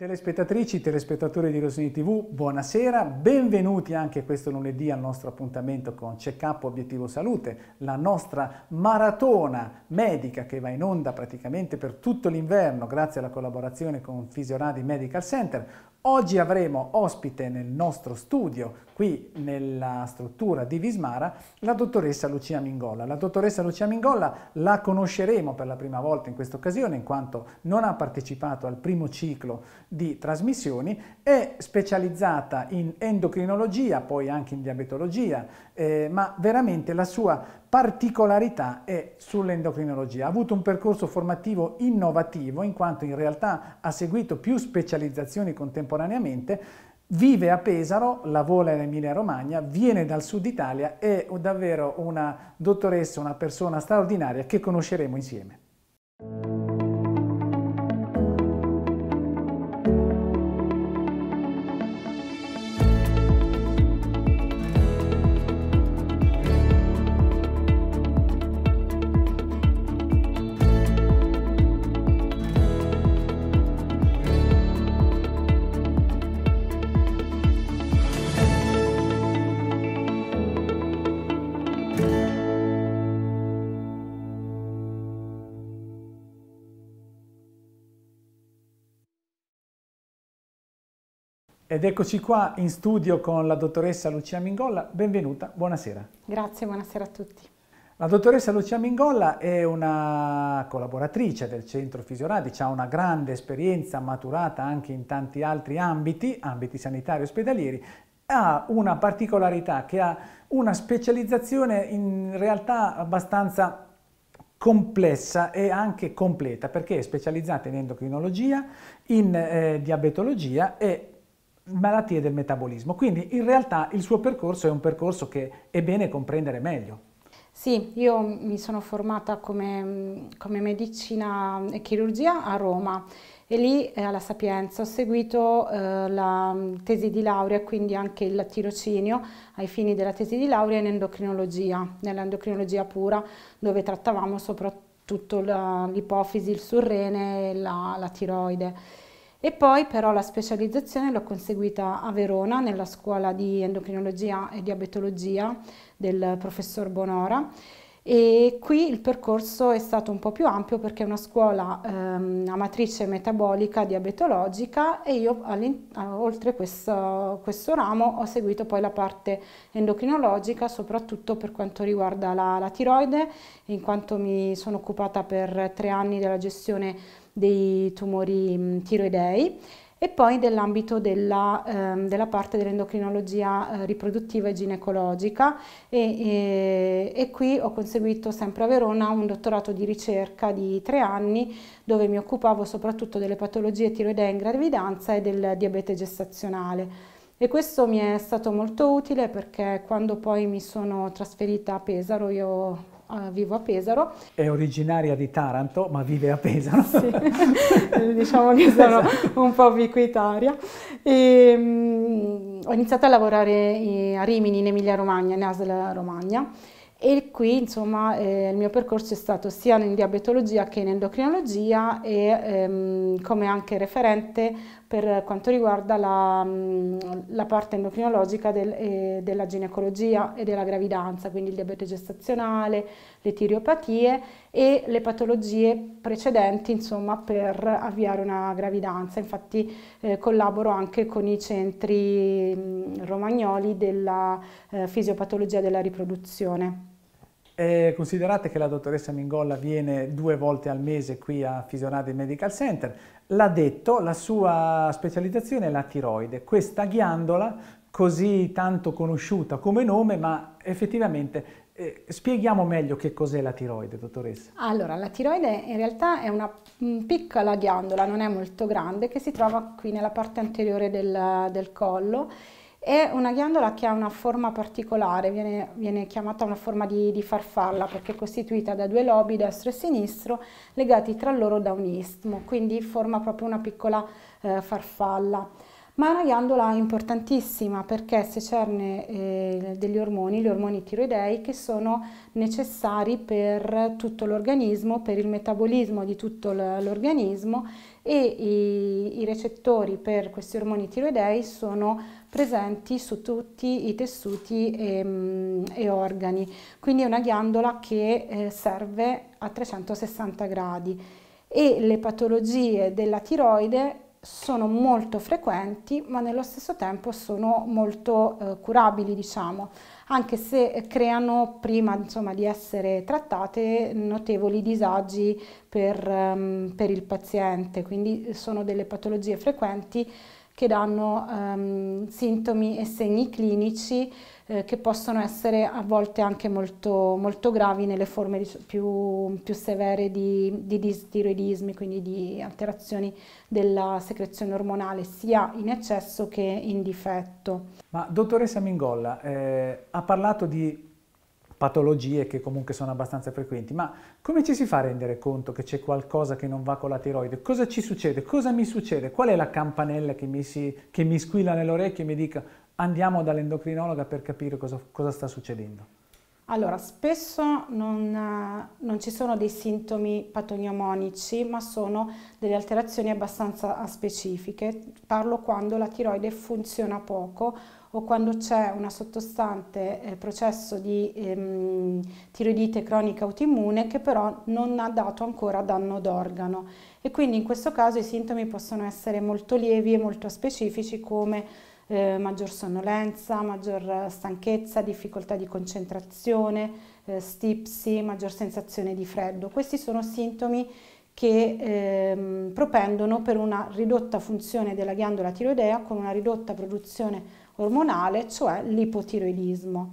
Telespettatrici, telespettatori di Rosini TV, buonasera, benvenuti anche questo lunedì al nostro appuntamento con Check-up Obiettivo Salute, la nostra maratona medica che va in onda praticamente per tutto l'inverno grazie alla collaborazione con Fisioradi Medical Center, Oggi avremo ospite nel nostro studio, qui nella struttura di Vismara, la dottoressa Lucia Mingolla. La dottoressa Lucia Mingolla la conosceremo per la prima volta in questa occasione in quanto non ha partecipato al primo ciclo di trasmissioni, è specializzata in endocrinologia, poi anche in diabetologia, eh, ma veramente la sua particolarità è sull'endocrinologia. Ha avuto un percorso formativo innovativo in quanto in realtà ha seguito più specializzazioni contemporaneamente, vive a Pesaro, lavora in Emilia Romagna, viene dal sud Italia, è davvero una dottoressa, una persona straordinaria che conosceremo insieme. Ed eccoci qua in studio con la dottoressa Lucia Mingolla. Benvenuta, buonasera. Grazie, buonasera a tutti. La dottoressa Lucia Mingolla è una collaboratrice del Centro Fisioradici, ha una grande esperienza maturata anche in tanti altri ambiti, ambiti sanitari e ospedalieri, ha una particolarità che ha una specializzazione in realtà abbastanza complessa e anche completa perché è specializzata in endocrinologia, in eh, diabetologia e malattie del metabolismo. Quindi in realtà il suo percorso è un percorso che è bene comprendere meglio. Sì, io mi sono formata come, come medicina e chirurgia a Roma e lì eh, alla Sapienza ho seguito eh, la tesi di laurea quindi anche il tirocinio ai fini della tesi di laurea in endocrinologia, nell'endocrinologia pura dove trattavamo soprattutto l'ipofisi, il surrene e la, la tiroide. E poi però la specializzazione l'ho conseguita a Verona nella scuola di endocrinologia e diabetologia del professor Bonora e qui il percorso è stato un po' più ampio perché è una scuola ehm, a matrice metabolica diabetologica e io oltre questo, questo, ramo ho seguito poi la parte endocrinologica soprattutto per quanto riguarda la, la tiroide in quanto mi sono occupata per tre anni della gestione dei tumori mm, tiroidei e poi nell'ambito della, eh, della, parte dell'endocrinologia eh, riproduttiva e ginecologica e, e, eh, e, qui ho conseguito sempre a Verona un dottorato di ricerca di tre anni dove mi occupavo soprattutto delle patologie tiroidee in gravidanza e del diabete gestazionale. E questo mi è stato molto utile perché quando poi mi sono trasferita a Pesaro io Uh, vivo a Pesaro. È originaria di Taranto, ma vive a Pesaro. Sì. diciamo che sono esatto. un po' ubiquitaria. um, ho iniziato a lavorare a Rimini, in Emilia Romagna, in Asla Romagna. E qui insomma eh, il mio percorso è stato sia in diabetologia che in endocrinologia e ehm, come anche referente per quanto riguarda la, la parte endocrinologica del, eh, della ginecologia e della gravidanza, quindi il diabete gestazionale, le tireopatie e le patologie precedenti insomma, per avviare una gravidanza. Infatti eh, collaboro anche con i centri romagnoli della eh, fisiopatologia della riproduzione. Eh, considerate che la dottoressa Mingolla viene due volte al mese qui a Fisionade Medical Center. L'ha detto, la sua specializzazione è la tiroide, questa ghiandola così tanto conosciuta come nome, ma effettivamente eh, spieghiamo meglio che cos'è la tiroide, dottoressa. Allora, la tiroide in realtà è una piccola ghiandola, non è molto grande, che si trova qui nella parte anteriore del, del collo è una ghiandola che ha una forma particolare, viene, viene chiamata una forma di, di, farfalla perché è costituita da due lobi, destro e sinistro, legati tra loro da un istmo, quindi forma proprio una piccola eh, farfalla ma è una ghiandola importantissima perché secerne eh, degli ormoni, gli ormoni tiroidei, che sono necessari per tutto l'organismo, per il metabolismo di tutto l'organismo e i, i, recettori per questi ormoni tiroidei sono presenti su tutti i tessuti e, ehm, e organi, quindi è una ghiandola che eh, serve a 360 gradi e le patologie della tiroide sono molto frequenti ma nello stesso tempo sono molto eh, curabili diciamo anche se creano prima insomma, di essere trattate notevoli disagi per, um, per il paziente quindi sono delle patologie frequenti che danno ehm, sintomi e segni clinici eh, che possono essere a volte anche molto, molto gravi nelle forme più, più severe di, di distiroidismi, quindi di alterazioni della secrezione ormonale sia in eccesso che in difetto. Ma dottoressa Mingolla, eh, ha parlato di patologie che comunque sono abbastanza frequenti, ma come ci si fa a rendere conto che c'è qualcosa che non va con la tiroide? Cosa ci succede? Cosa mi succede? Qual è la campanella che mi, si, che mi squilla nell'orecchio e mi dica andiamo dall'endocrinologa per capire cosa, cosa sta succedendo? Allora, spesso non, non, ci sono dei sintomi patognomonici, ma sono delle alterazioni abbastanza specifiche. Parlo quando la tiroide funziona poco o quando c'è un sottostante eh, processo di ehm, tiroidite cronica autoimmune che però non ha dato ancora danno d'organo e quindi in questo caso i sintomi possono essere molto lievi e molto specifici come eh, maggior sonnolenza, maggior stanchezza, difficoltà di concentrazione, eh, stipsi, maggior sensazione di freddo. Questi sono sintomi che ehm, propendono per una ridotta funzione della ghiandola tiroidea con una ridotta produzione ormonale, cioè l'ipotiroidismo.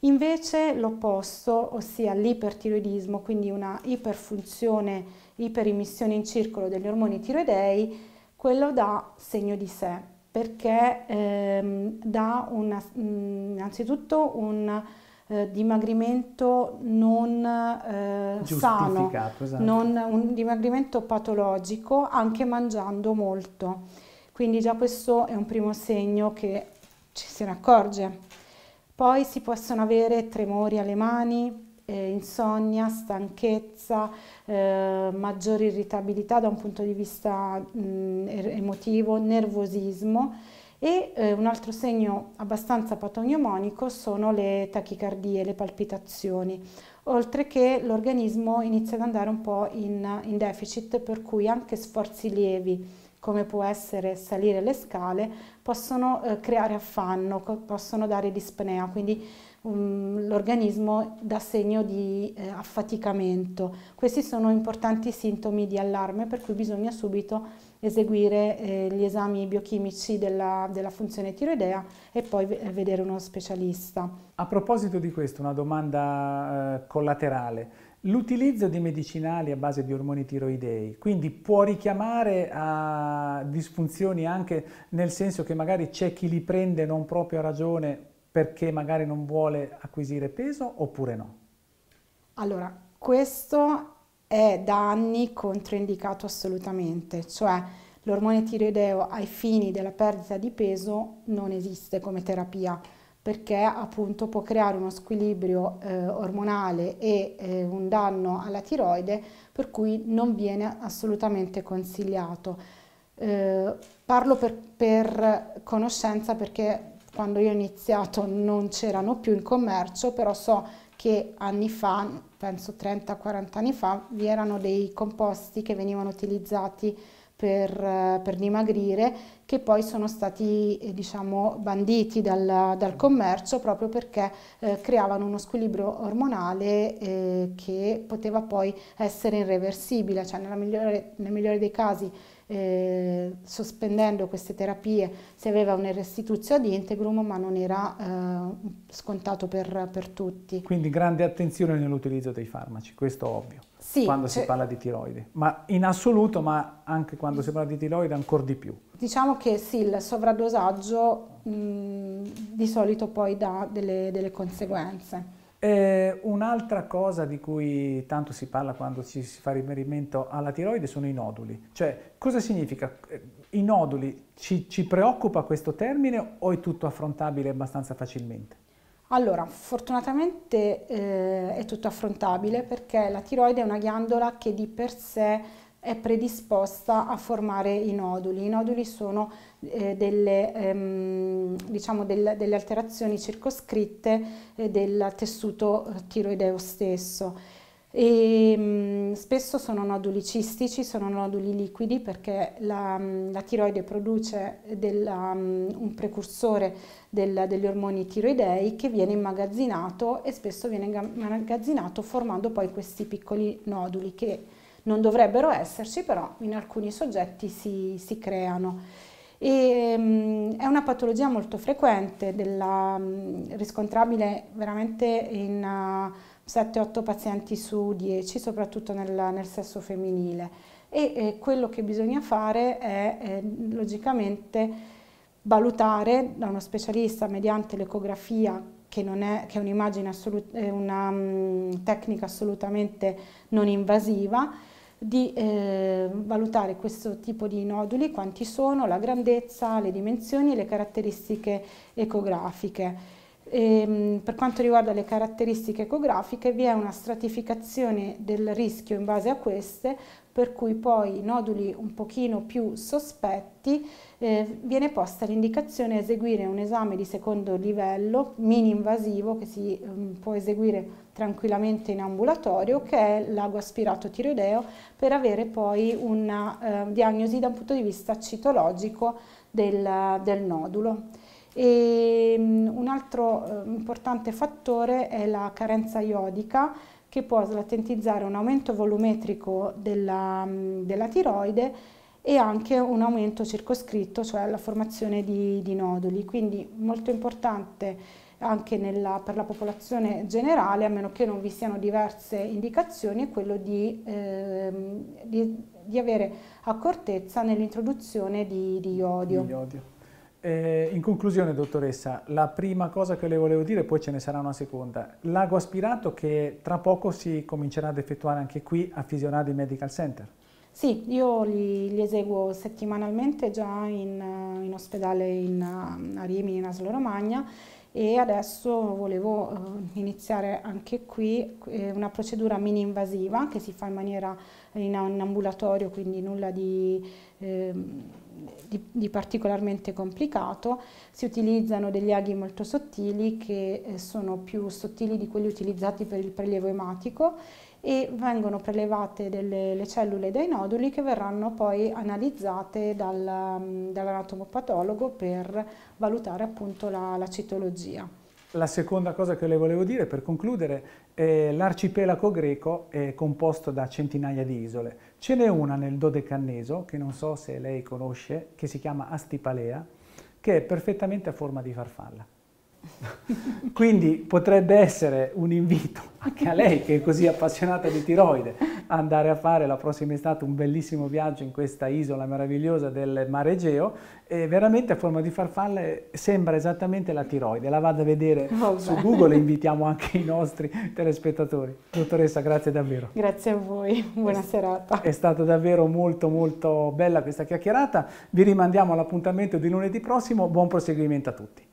Invece l'opposto, ossia l'ipertiroidismo, quindi una iperfunzione, iperimissione in circolo degli ormoni tiroidei, quello dà segno di sé, perché ehm, dà una, mm, innanzitutto un eh, dimagrimento non eh, sano, esatto. non, un dimagrimento patologico, anche mangiando molto. Quindi già questo è un primo segno che ci se ne accorge. Poi si possono avere tremori alle mani, eh, insonnia, stanchezza, eh, maggiore irritabilità da un punto di vista mh, er-, emotivo, nervosismo e eh, un altro segno abbastanza patognomonico sono le tachicardie, le palpitazioni, oltre che l'organismo inizia ad andare un po' in, in deficit per cui anche sforzi lievi come può essere salire le scale, possono eh, creare affanno, possono dare dispnea, quindi um, l'organismo dà segno di eh, affaticamento. Questi sono importanti sintomi di allarme per cui bisogna subito eseguire eh, gli esami biochimici della, della, funzione tiroidea e poi vedere uno specialista. A proposito di questo, una domanda eh, collaterale. L'utilizzo di medicinali a base di ormoni tiroidei, quindi può richiamare a disfunzioni anche nel senso che magari c'è chi li prende non proprio a ragione perché magari non vuole acquisire peso oppure no? Allora, questo è da anni controindicato assolutamente, cioè l'ormone tiroideo ai fini della perdita di peso non esiste come terapia perché appunto può creare uno squilibrio eh, ormonale e eh, un danno alla tiroide per cui non viene assolutamente consigliato. Eh, parlo per, per, conoscenza perché quando io ho iniziato non c'erano più in commercio, però so che anni fa, penso 30-40 anni fa, vi erano dei composti che venivano utilizzati per, eh, per dimagrire che poi sono stati eh, diciamo, banditi dal, dal, commercio proprio perché eh, creavano uno squilibrio ormonale eh, che poteva poi essere irreversibile, cioè nella migliore, nel migliore dei casi eh, sospendendo queste terapie si aveva un restituzione ad integrum ma non era eh, scontato per, per, tutti. Quindi grande attenzione nell'utilizzo dei farmaci, questo è ovvio, sì, quando si cioè parla di tiroide, ma in assoluto ma anche quando si parla di tiroide ancora di più. Diciamo che sì, il sovradosaggio mh, di solito poi dà delle, delle conseguenze. Eh, un'altra cosa di cui tanto si parla quando ci si fa riferimento alla tiroide sono i noduli. Cioè, cosa significa? Eh, I noduli, ci, ci preoccupa questo termine o è tutto affrontabile abbastanza facilmente? Allora, fortunatamente eh, è tutto affrontabile perché la tiroide è una ghiandola che di per sé è predisposta a formare i noduli. I noduli sono eh, delle, ehm, diciamo del, delle, alterazioni circoscritte eh, del tessuto tiroideo stesso. E, mh, mm, spesso sono noduli cistici, sono noduli liquidi perché la, mm, la tiroide produce della, um, un precursore del, degli ormoni tiroidei che viene immagazzinato e spesso viene immagazzinato formando poi questi piccoli noduli che non dovrebbero esserci, però in alcuni soggetti si, si creano. E, mh, mm, è una patologia molto frequente, della, mh, mm, riscontrabile veramente in uh, 7-8 pazienti su 10, soprattutto nel, nel sesso femminile. E eh, quello che bisogna fare è eh, logicamente valutare da uno specialista mediante l'ecografia che, non è, che è un'immagine assolut- una mh, mm, tecnica assolutamente non invasiva di eh, valutare questo tipo di noduli, quanti sono, la grandezza, le dimensioni e le caratteristiche ecografiche. E, ehm, per quanto riguarda le caratteristiche ecografiche vi è una stratificazione del rischio in base a queste per cui poi i noduli un pochino più sospetti eh, viene posta l'indicazione di eseguire un esame di secondo livello mini-invasivo che si um, può eseguire tranquillamente in ambulatorio che è l'ago aspirato tiroideo per avere poi una eh, diagnosi da un punto di vista citologico del, del nodulo. E ehm, un altro eh, importante fattore è la carenza iodica che può slatentizzare un aumento volumetrico della, mm, della tiroide e anche un aumento circoscritto, cioè la formazione di, di noduli. Quindi molto importante anche nella, per la popolazione generale, a meno che non vi siano diverse indicazioni, è quello di, ehm, di, di avere accortezza nell'introduzione di, di iodio. Eh, in conclusione, dottoressa, la prima cosa che le volevo dire, poi ce ne sarà una seconda. L'ago aspirato che tra poco si comincerà ad effettuare anche qui a Fisionadi Medical Center. Sì, io li, li eseguo settimanalmente già in, in ospedale in, a Rimini, in Aslo Romagna e adesso volevo eh, iniziare anche qui eh, una procedura mini invasiva che si fa in maniera in, in ambulatorio, quindi nulla di, eh, di, di, particolarmente complicato. Si utilizzano degli aghi molto sottili che eh, sono più sottili di quelli utilizzati per il prelievo ematico e vengono prelevate delle cellule dai noduli che verranno poi analizzate dal, mm, dall'anatomopatologo per valutare appunto la, la citologia. La seconda cosa che le volevo dire per concludere è l'arcipelago greco è composto da centinaia di isole. Ce n'è una nel Dodecanneso, che non so se lei conosce, che si chiama Astipalea, che è perfettamente a forma di farfalla. Quindi potrebbe essere un invito anche a lei che è così appassionata di tiroide andare a fare la prossima estate un bellissimo viaggio in questa isola meravigliosa del mare Egeo e veramente a forma di farfalle sembra esattamente la tiroide, la vado a vedere oh, su beh. Google invitiamo anche i nostri telespettatori. Dottoressa, grazie davvero. Grazie a voi, buona è, serata. È stata davvero molto molto bella questa chiacchierata, vi rimandiamo all'appuntamento di lunedì prossimo, buon proseguimento a tutti.